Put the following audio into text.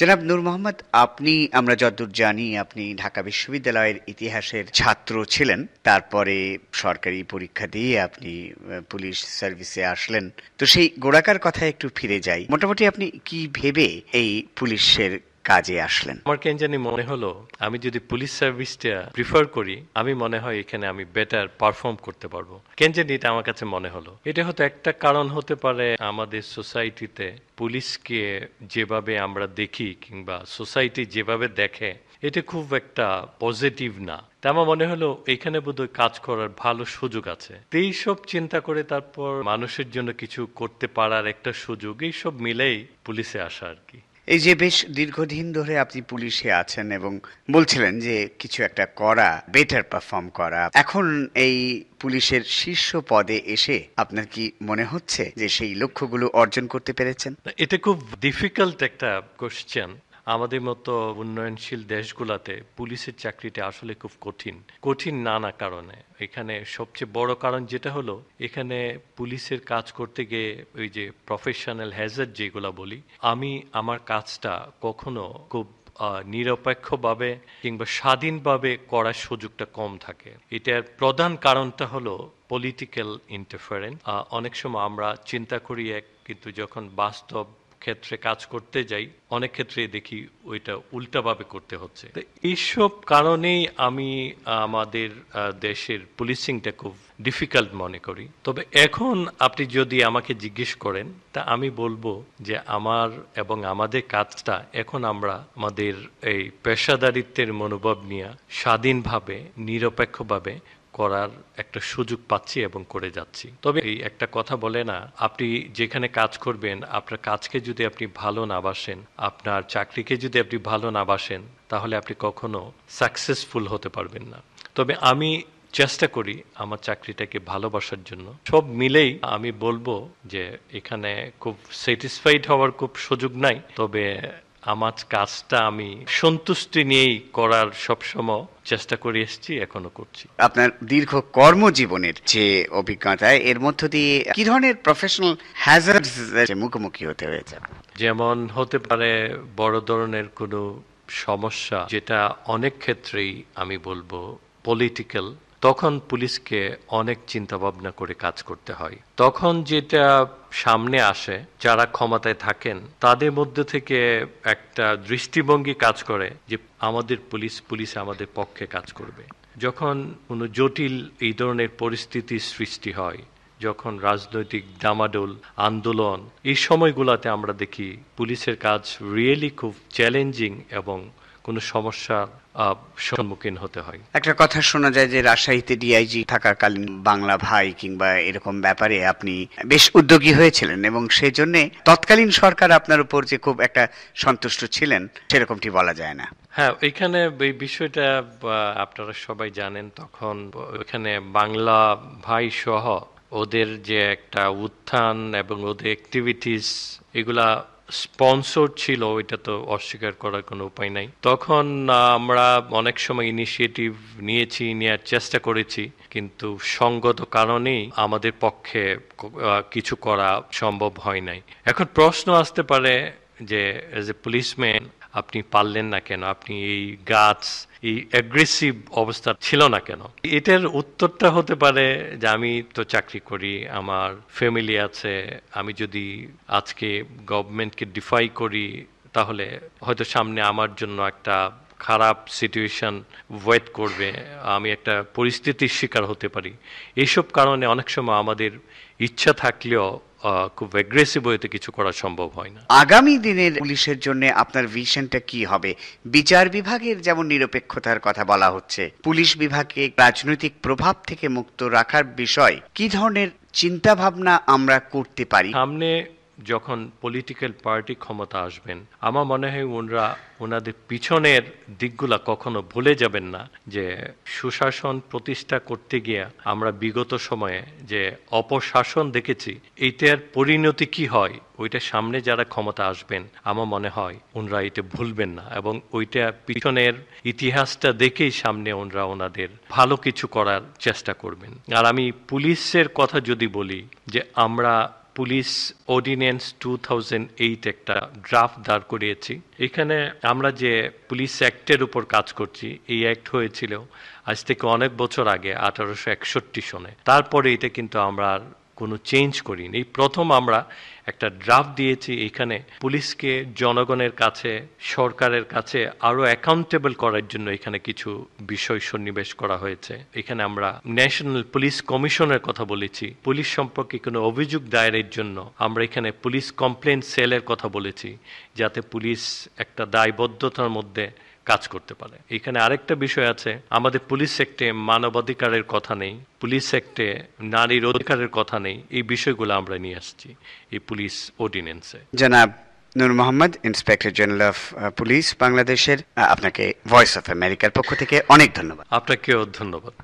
জনাব নূর মোহাম্মদ আপনি আমরা যতদূর জানি আপনি ঢাকা বিশ্ববিদ্যালয়ের ইতিহাসের ছাত্র ছিলেন তারপরে সরকারি পরীক্ষা দিয়ে আপনি পুলিশ সার্ভিসে আসলেন তো সেই গোড়াকার কথা একটু ফিরে যাই মোটামুটি আপনি কি ভেবে এই পুলিশের কাজে আসলেন আমার কেন জানি মনে হলো আমি যদি পুলিশ সার্ভিসটা প্রিফার করি আমি মনে হয় এখানে আমি বেটার পারফর্ম করতে পারবো কেন জানি এটা আমার কাছে মনে হলো এটা হয়তো একটা কারণ হতে পারে আমাদের সোসাইটিতে পুলিশকে যেভাবে আমরা দেখি কিংবা সোসাইটি যেভাবে দেখে এটা খুব একটা পজিটিভ না তা আমার মনে হলো এখানে বোধহয় কাজ করার ভালো সুযোগ আছে এই সব চিন্তা করে তারপর মানুষের জন্য কিছু করতে পারার একটা সুযোগ এইসব মিলেই পুলিশে আসা আর কি এই যে বেশ দীর্ঘদিন ধরে আপনি পুলিশে আছেন এবং বলছিলেন যে কিছু একটা করা বেটার পারফর্ম করা এখন এই পুলিশের শীর্ষ পদে এসে আপনার কি মনে হচ্ছে যে সেই লক্ষ্যগুলো অর্জন করতে পেরেছেন এটা খুব ডিফিকাল্ট একটা কোশ্চেন আমাদের মতো উন্নয়নশীল দেশগুলাতে পুলিশের চাকরিটা আসলে খুব কঠিন কঠিন নানা কারণে এখানে সবচেয়ে বড় কারণ যেটা হলো এখানে পুলিশের কাজ করতে গিয়ে ওই যে প্রফেশনাল হ্যাজার যেগুলো বলি আমি আমার কাজটা কখনো খুব নিরপেক্ষভাবে কিংবা স্বাধীনভাবে করার সুযোগটা কম থাকে এটার প্রধান কারণটা হলো পলিটিক্যাল ইন্টারফারেন্স অনেক সময় আমরা চিন্তা করি এক কিন্তু যখন বাস্তব ক্ষেত্রে কাজ করতে যাই অনেক ক্ষেত্রে দেখি ওইটা উল্টাভাবে করতে হচ্ছে এইসব কারণেই আমি আমাদের দেশের পুলিশিংটা খুব ডিফিকাল্ট মনে করি তবে এখন আপনি যদি আমাকে জিজ্ঞেস করেন তা আমি বলবো যে আমার এবং আমাদের কাজটা এখন আমরা আমাদের এই পেশাদারিত্বের মনোভাব নিয়ে স্বাধীনভাবে নিরপেক্ষভাবে করার একটা সুযোগ পাচ্ছি এবং করে যাচ্ছি তবে এই একটা কথা বলে না আপনি যেখানে কাজ করবেন আপনার কাজকে যদি আপনি ভালো না বাসেন আপনার চাকরিকে যদি আপনি ভালো না বাসেন তাহলে আপনি কখনো সাকসেসফুল হতে পারবেন না তবে আমি চেষ্টা করি আমার চাকরিটাকে ভালোবাসার জন্য সব মিলেই আমি বলবো যে এখানে খুব স্যাটিসফাইড হওয়ার খুব সুযোগ নাই তবে আমার কাজটা আমি সন্তুষ্টি নিয়েই করার সবসময় চেষ্টা করে এসেছি এখনো করছি আপনার দীর্ঘ কর্মজীবনের যে অভিজ্ঞতা এর মধ্য দিয়ে কি ধরনের প্রফেশনাল হ্যাজার্ড মুখোমুখি হতে হয়েছে যেমন হতে পারে বড় ধরনের কোনো সমস্যা যেটা অনেক ক্ষেত্রেই আমি বলবো পলিটিক্যাল তখন পুলিশকে অনেক চিন্তা ভাবনা করে কাজ করতে হয় তখন যেটা সামনে আসে যারা ক্ষমতায় থাকেন তাদের মধ্যে থেকে একটা দৃষ্টিভঙ্গি কাজ করে যে আমাদের পুলিশ পুলিশ আমাদের পক্ষে কাজ করবে যখন কোনো জটিল এই ধরনের পরিস্থিতির সৃষ্টি হয় যখন রাজনৈতিক ডামাডোল আন্দোলন এই সময়গুলোতে আমরা দেখি পুলিশের কাজ রিয়েলি খুব চ্যালেঞ্জিং এবং কোনো সমস্যা সম্মুখীন হতে হয় একটা কথা শোনা যায় যে রাজশাহীতে ডিআইজি থাকাকালীন বাংলা ভাই কিংবা এরকম ব্যাপারে আপনি বেশ উদ্যোগী হয়েছিলেন এবং সেই জন্যে তৎকালীন সরকার আপনার উপর যে খুব একটা সন্তুষ্ট ছিলেন সেরকমটি বলা যায় না হ্যাঁ এখানে এই বিষয়টা আপনারা সবাই জানেন তখন এখানে বাংলা ভাই সহ ওদের যে একটা উত্থান এবং ওদের অ্যাক্টিভিটিস এগুলা স্পন্সর ছিল এটা তো অস্বীকার করার কোনো উপায় নাই তখন আমরা অনেক সময় ইনিশিয়েটিভ নিয়েছি নেওয়ার চেষ্টা করেছি কিন্তু সঙ্গত কারণেই আমাদের পক্ষে কিছু করা সম্ভব হয় নাই এখন প্রশ্ন আসতে পারে যে এজ এ পুলিশম্যান আপনি পারলেন না কেন আপনি এই গাছ এই অ্যাগ্রেসিভ অবস্থা ছিল না কেন এটার উত্তরটা হতে পারে যে আমি তো চাকরি করি আমার ফ্যামিলি আছে আমি যদি আজকে গভর্নমেন্টকে ডিফাই করি তাহলে হয়তো সামনে আমার জন্য একটা খারাপ সিচুয়েশন ওয়েট করবে আমি একটা পরিস্থিতির শিকার হতে পারি এইসব কারণে অনেক সময় আমাদের ইচ্ছা থাকলেও খুব অ্যাগ্রেসিভ কিছু করা সম্ভব হয় না আগামী দিনের পুলিশের জন্য আপনার ভিশনটা কি হবে বিচার বিভাগের যেমন নিরপেক্ষতার কথা বলা হচ্ছে পুলিশ বিভাগকে রাজনৈতিক প্রভাব থেকে মুক্ত রাখার বিষয় কি ধরনের চিন্তা ভাবনা আমরা করতে পারি সামনে যখন পলিটিক্যাল পার্টি ক্ষমতা আসবেন আমার মনে হয় ওনরা ওনাদের পিছনের দিকগুলা কখনো ভুলে যাবেন না যে সুশাসন প্রতিষ্ঠা করতে গিয়া আমরা বিগত সময়ে যে অপশাসন দেখেছি এইটার পরিণতি কি হয় ওইটা সামনে যারা ক্ষমতা আসবেন আমার মনে হয় ওনরা এটা ভুলবেন না এবং ওইটা পিছনের ইতিহাসটা দেখেই সামনে ওনরা ওনাদের ভালো কিছু করার চেষ্টা করবেন আর আমি পুলিশের কথা যদি বলি যে আমরা police ordinance two thousand eight একটা ড্রাফট দাঁড় করিয়েছি এখানে আমরা যে পুলিশ অ্যাক্টের উপর কাজ করছি এই অ্যাক্ট হয়েছিল আজ থেকে অনেক বছর আগে আঠারোশো একষট্টি সনে তারপরে এটা কিন্তু আমরা কোনো চেঞ্জ করিনি এই প্রথম আমরা একটা ড্রাফট দিয়েছি এখানে পুলিশকে জনগণের কাছে সরকারের কাছে আরও অ্যাকাউন্টেবল করার জন্য এখানে কিছু বিষয় সন্নিবেশ করা হয়েছে এখানে আমরা ন্যাশনাল পুলিশ কমিশনের কথা বলেছি পুলিশ সম্পর্কে কোনো অভিযোগ দায়েরের জন্য আমরা এখানে পুলিশ কমপ্লেন সেলের কথা বলেছি যাতে পুলিশ একটা দায়বদ্ধতার মধ্যে কাজ করতে পারে এখানে আরেকটা বিষয় আছে আমাদের পুলিশ সেক্টে মানবাধিকারের কথা নেই পুলিশ সেক্টে নারীর অধিকারের কথা নেই এই বিষয়গুলো আমরা নিয়ে আসছি এই পুলিশ অর্ডিনেন্সে জানাব Noor Mohammad inspector general of police বাংলাদেশের আপনাকে ভয়েস অফ আমেরিকার পক্ষ থেকে অনেক ধন্যবাদ আপনাকেও ধন্যবাদ